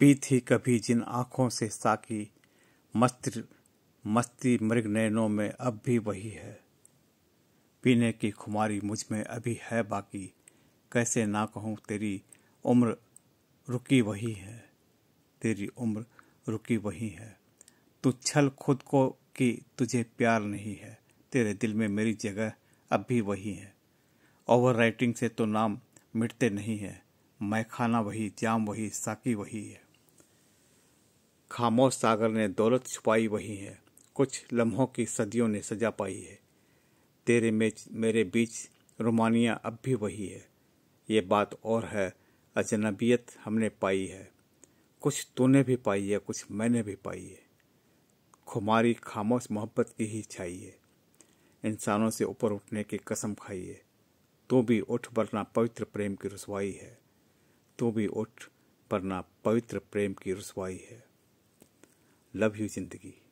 P थी कभी जिन आँखों से साकी मस्त मस्ती मृग नैनों में अब भी वही है पीने की खुमारी मुझ में अभी है बाकी कैसे ना कहूँ तेरी उम्र रुकी वही है तेरी उम्र रुकी वही है तू छल खुद को कि तुझे प्यार नहीं है तेरे दिल में मेरी जगह अब भी वही है ओवर राइटिंग से तो नाम मिटते नहीं है मैखाना वही जाम वही साकी वही है खामोश सागर ने दौलत छुपाई वही है कुछ लम्हों की सदियों ने सजा पाई है तेरे मेच मेरे बीच रोमानिया अब भी वही है ये बात और है अजनबियत हमने पाई है कुछ तूने भी पाई है कुछ मैंने भी पाई है खुमारी खामोश मोहब्बत की ही छाई है इंसानों से ऊपर उठने की कसम खाई है तो भी उठ वरना पवित्र प्रेम की रसवाई है तो भी उठ वरना पवित्र प्रेम की रसवाई है लव यू जिंदगी